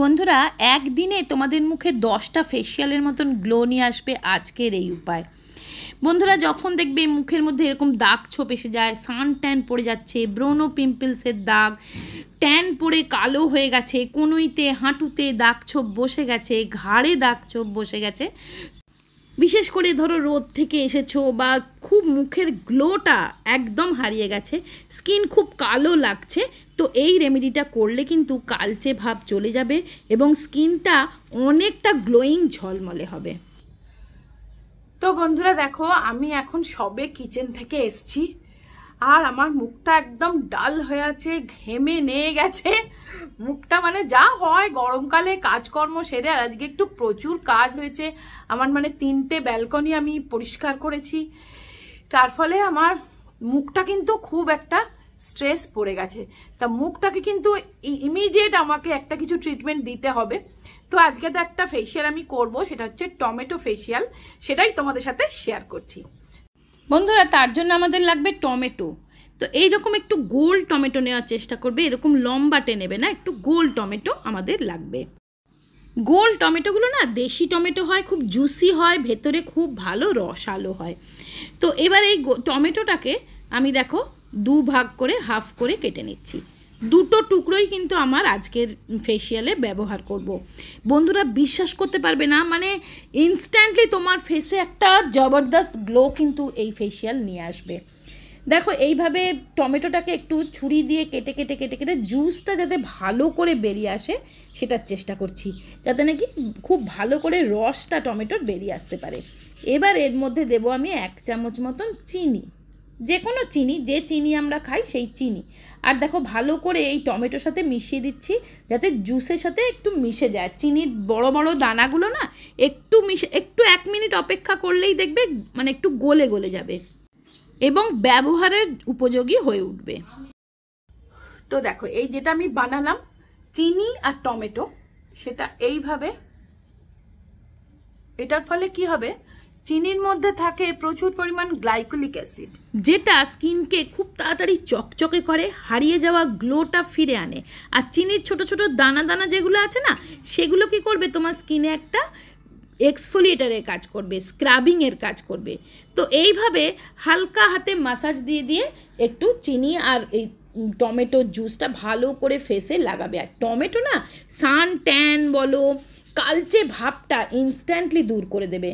বন্ধুরা একদিনে তোমাদের মুখে দশটা ফেসিয়ালের মতন গ্লো নিয়ে আসবে আজকের এই উপায় বন্ধুরা যখন দেখবে মুখের মধ্যে এরকম দাগ ছোপ এসে যায় সান ট্যান পড়ে যাচ্ছে ব্রোনো পিম্পলসের দাগ ট্যান পড়ে কালো হয়ে গেছে কোনোইতে হাঁটুতে দাগ ছোপ বসে গেছে ঘাড়ে দাগ ছোপ বসে গেছে বিশেষ করে ধরো রোদ থেকে এসেছো বা খুব মুখের গ্লোটা একদম হারিয়ে গেছে স্কিন খুব কালো লাগছে তো এই রেমেডিটা করলে কিন্তু কালচে ভাব চলে যাবে এবং স্কিনটা অনেকটা গ্লোয়িং ঝলমলে হবে তো বন্ধুরা দেখো আমি এখন সবে কিচেন থেকে এসছি আর আমার মুখটা একদম ডাল হয়ে আছে ঘেমে নিয়ে গেছে মুখটা মানে যা হয় গরমকালে কাজকর্ম সেরে আর আজকে একটু প্রচুর কাজ হয়েছে আমার মানে তিনটে ব্যালকনি আমি পরিষ্কার করেছি তার ফলে আমার মুখটা কিন্তু খুব একটা স্ট্রেস পড়ে গেছে তা মুখটাকে কিন্তু ইমিডিয়েট আমাকে একটা কিছু ট্রিটমেন্ট দিতে হবে তো আজকে তো একটা ফেসিয়াল আমি করব সেটা হচ্ছে টমেটো ফেসিয়াল সেটাই তোমাদের সাথে শেয়ার করছি বন্ধুরা তার জন্য আমাদের লাগবে টমেটো তো এই রকম একটু গোল টমেটো নেওয়ার চেষ্টা করবে এরকম লম্বাটে নেবে না একটু গোল টমেটো আমাদের লাগবে গোল টমেটোগুলো না দেশি টমেটো হয় খুব জুসি হয় ভেতরে খুব ভালো রস আলো হয় তো এবার এই টমেটোটাকে আমি দেখো দু ভাগ করে হাফ করে কেটে নিচ্ছি দুটো টুকরোই কিন্তু আমার আজকের ফেসিয়ালে ব্যবহার করব। বন্ধুরা বিশ্বাস করতে পারবে না মানে ইনস্ট্যান্টলি তোমার ফেসে একটা জবরদস্ত গ্লো কিন্তু এই ফেসিয়াল নিয়ে আসবে দেখো এইভাবে টমেটোটাকে একটু ছুরি দিয়ে কেটে কেটে কেটে কেটে জুসটা যাতে ভালো করে বেরিয়ে আসে সেটার চেষ্টা করছি যাতে নাকি খুব ভালো করে রসটা টমেটোর বেরিয়ে আসতে পারে এবার এর মধ্যে দেব আমি এক চামচ মতন চিনি যে কোনো চিনি যে চিনি আমরা খাই সেই চিনি আর দেখো ভালো করে এই টমেটোর সাথে মিশিয়ে দিচ্ছি যাতে জুসের সাথে একটু মিশে যায় চিনির বড় বড় দানাগুলো না একটু মিশে একটু এক মিনিট অপেক্ষা করলেই দেখবে মানে একটু গলে গলে যাবে এবং ব্যবহারের উপযোগী হয়ে উঠবে তো দেখো এই যেটা আমি বানালাম চিনি আর টমেটো সেটা এইভাবে এটার ফলে কি হবে চিনির মধ্যে থাকে প্রচুর পরিমাণ গ্লাইকোলিক অ্যাসিড যেটা স্কিনকে খুব তাড়াতাড়ি চকচকে করে হারিয়ে যাওয়া গ্লোটা ফিরে আনে আর চিনির ছোট ছোট দানা দানা যেগুলো আছে না সেগুলো কি করবে তোমার স্কিনে একটা এক্সফোলিয়েটারের কাজ করবে স্ক্রাবিংয়ের কাজ করবে তো এইভাবে হালকা হাতে মাসাজ দিয়ে দিয়ে একটু চিনি আর এই টমেটোর জুসটা ভালো করে ফেসে লাগাবে আর টমেটো না সান ট্যান বলো কালচে ভাবটা ইনস্ট্যান্টলি দূর করে দেবে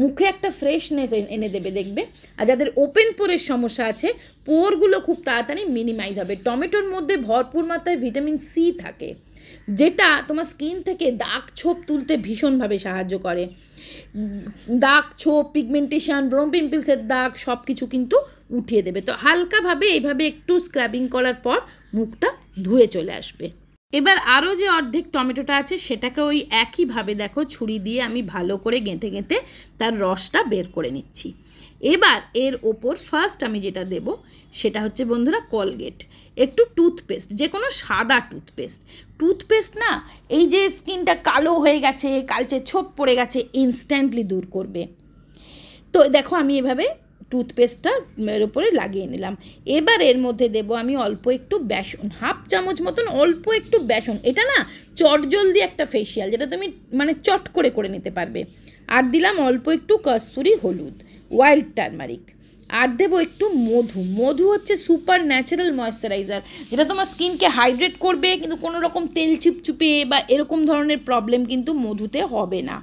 মুখে একটা ফ্রেশনেস এনে দেবে দেখবে আর যাদের ওপেন পোরের সমস্যা আছে পোরগুলো খুব তাড়াতাড়ি মিনিমাইজ হবে টমেটোর মধ্যে ভরপুর মাত্রায় ভিটামিন সি থাকে যেটা তোমার স্কিন থেকে দাগ ছোপ তুলতে ভীষণভাবে সাহায্য করে দাগ ছোপ পিগমেন্টেশন ব্রোম পিম্পলসের দাগ সব কিছু কিন্তু উঠিয়ে দেবে তো হালকাভাবে এইভাবে একটু স্ক্রাবিং করার পর মুখটা ধুয়ে চলে আসবে এবার আরও যে অর্ধেক টমেটোটা আছে সেটাকে ওই একইভাবে দেখো ছুরি দিয়ে আমি ভালো করে গেঁথে গেঁথে তার রসটা বের করে নিচ্ছি এবার এর ওপর ফার্স্ট আমি যেটা দেব সেটা হচ্ছে বন্ধুরা কলগেট একটু টুথপেস্ট যে কোনো সাদা টুথপেস্ট টুথপেস্ট না এই যে স্কিনটা কালো হয়ে গেছে কালচে ছোপ পড়ে গেছে ইনস্ট্যান্টলি দূর করবে তো দেখো আমি এভাবে টুথপেস্টটা এর উপরে লাগিয়ে নিলাম এবার এর মধ্যে দেব আমি অল্প একটু বেসন হাফ চামচ মতন অল্প একটু বেসন এটা না চটজলদি একটা ফেসিয়াল যেটা তুমি মানে চট করে করে নিতে পারবে আর দিলাম অল্প একটু কস্তুরি হলুদ ওয়াইল্ড টার্মারিক আর দেবো একটু মধু মধু হচ্ছে সুপার ন্যাচারাল ময়শ্চারাইজার যেটা তোমার স্কিনকে হাইড্রেট করবে কিন্তু কোনো রকম তেল চিপচুপে বা এরকম ধরনের প্রবলেম কিন্তু মধুতে হবে না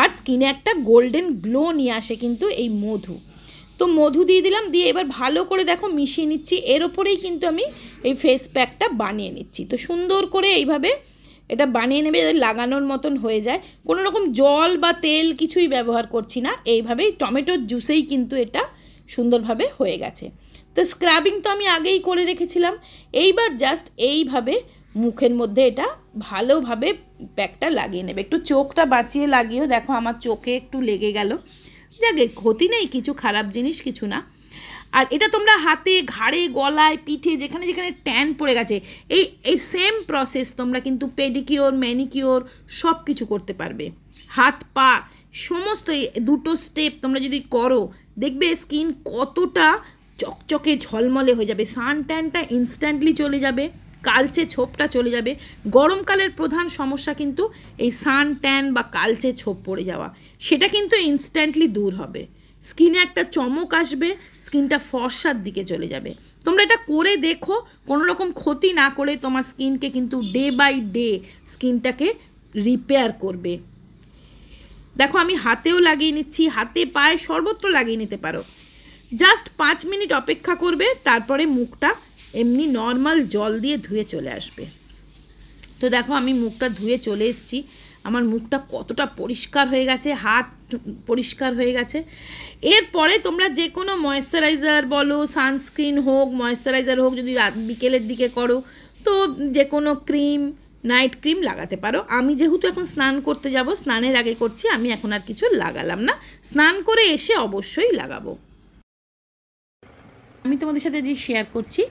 আর স্কিনে একটা গোল্ডেন গ্লো নিয়ে আসে কিন্তু এই মধু তো মধু দিয়ে দিলাম দিয়ে এবার ভালো করে দেখো মিশিয়ে নিচ্ছি এর ওপরেই কিন্তু আমি এই ফেস প্যাকটা বানিয়ে নিচ্ছি তো সুন্দর করে এইভাবে এটা বানিয়ে নেবে লাগানোর মতন হয়ে যায় কোনো রকম জল বা তেল কিছুই ব্যবহার করছি না এইভাবেই টমেটোর জুসেই কিন্তু এটা সুন্দরভাবে হয়ে গেছে তো স্ক্রাবিং তো আমি আগেই করে রেখেছিলাম এইবার জাস্ট এইভাবে মুখের মধ্যে এটা ভালোভাবে প্যাকটা লাগিয়ে নেবে একটু চোখটা বাঁচিয়ে লাগিয়েও দেখো আমার চোখে একটু লেগে গেল যাকে ক্ষতি নেই কিছু খারাপ জিনিস কিছু না আর এটা তোমরা হাতে ঘাড়ে গলায় পিঠে যেখানে যেখানে ট্যান পড়ে গেছে এই এই সেম প্রসেস তোমরা কিন্তু পেডিকিওর ম্যানিকিওর সব কিছু করতে পারবে হাত পা সমস্ত দুটো স্টেপ তোমরা যদি করো দেখবে স্কিন কতটা চকচকে ঝলমলে হয়ে যাবে সান ট্যানটা ইনস্ট্যান্টলি চলে যাবে কালচে ছোপটা চলে যাবে গরমকালের প্রধান সমস্যা কিন্তু এই সান ট্যান বা কালচে ছোপ পড়ে যাওয়া সেটা কিন্তু ইনস্ট্যান্টলি দূর হবে স্কিনে একটা চমক আসবে স্কিনটা ফর্সার দিকে চলে যাবে তোমরা এটা করে দেখো কোনো রকম ক্ষতি না করে তোমার স্কিনকে কিন্তু ডে বাই ডে স্কিনটাকে রিপেয়ার করবে দেখো আমি হাতেও লাগিয়ে নিচ্ছি হাতে পায়ে সর্বত্র লাগিয়ে নিতে পারো জাস্ট পাঁচ মিনিট অপেক্ষা করবে তারপরে মুখটা এমনি নর্মাল জল দিয়ে ধুয়ে চলে আসবে তো দেখো আমি মুখটা ধুয়ে চলে এসেছি আমার মুখটা কতটা পরিষ্কার হয়ে গেছে হাত পরিষ্কার হয়ে গেছে এরপরে তোমরা যে কোনো ময়েশ্চারাইজার বলো সানস্ক্রিন হোক ময়েশ্চারাইজার হোক যদি রাত বিকেলের দিকে করো তো যে কোনো ক্রিম নাইট ক্রিম লাগাতে পারো আমি যেহেতু এখন স্নান করতে যাব স্নানের আগে করছি আমি এখন আর কিছু লাগালাম না স্নান করে এসে অবশ্যই লাগাবো আমি তোমাদের সাথে যে শেয়ার করছি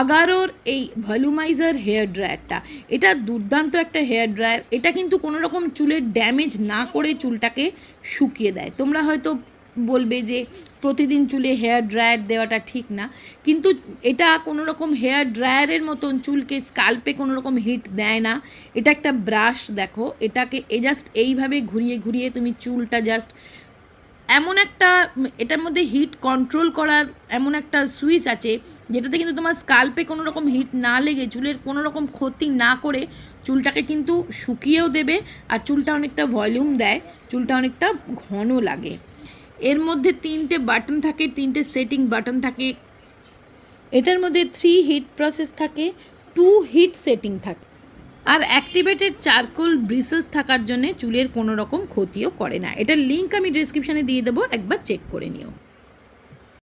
আগারোর এই ভলুমাইজার হেয়ার ড্রায়ারটা এটা দুর্দান্ত একটা হেয়ার ড্রায়ার এটা কিন্তু কোনো রকম চুলের ড্যামেজ না করে চুলটাকে শুকিয়ে দেয় তোমরা হয়তো বলবে যে প্রতিদিন চুলে হেয়ার ড্রায়ার দেওয়াটা ঠিক না কিন্তু এটা কোনো রকম হেয়ার ড্রায়ারের মতন চুলকে স্কাল্পে কোনো রকম হিট দেয় না এটা একটা ব্রাশ দেখো এটাকে এ জাস্ট এইভাবে ঘুরিয়ে ঘুরিয়ে তুমি চুলটা জাস্ট এমন একটা এটার মধ্যে হিট কন্ট্রোল করার এমন একটা সুইচ আছে যেটাতে কিন্তু তোমার স্কাল্পে কোনো রকম হিট না লেগে চুলের কোনো রকম ক্ষতি না করে চুলটাকে কিন্তু শুকিয়েও দেবে আর চুলটা অনেকটা ভলিউম দেয় চুলটা অনেকটা ঘন লাগে এর মধ্যে তিনটে বাটন থাকে তিনটে সেটিং বাটন থাকে এটার মধ্যে থ্রি হিট প্রসেস থাকে টু হিট সেটিং থাকে আর অ্যাক্টিভেটেড চারকোল ব্রিসেস থাকার জন্য চুলের কোনো রকম ক্ষতিও করে না এটার লিঙ্ক আমি ডিসক্রিপশানে দিয়ে দেবো একবার চেক করে নিও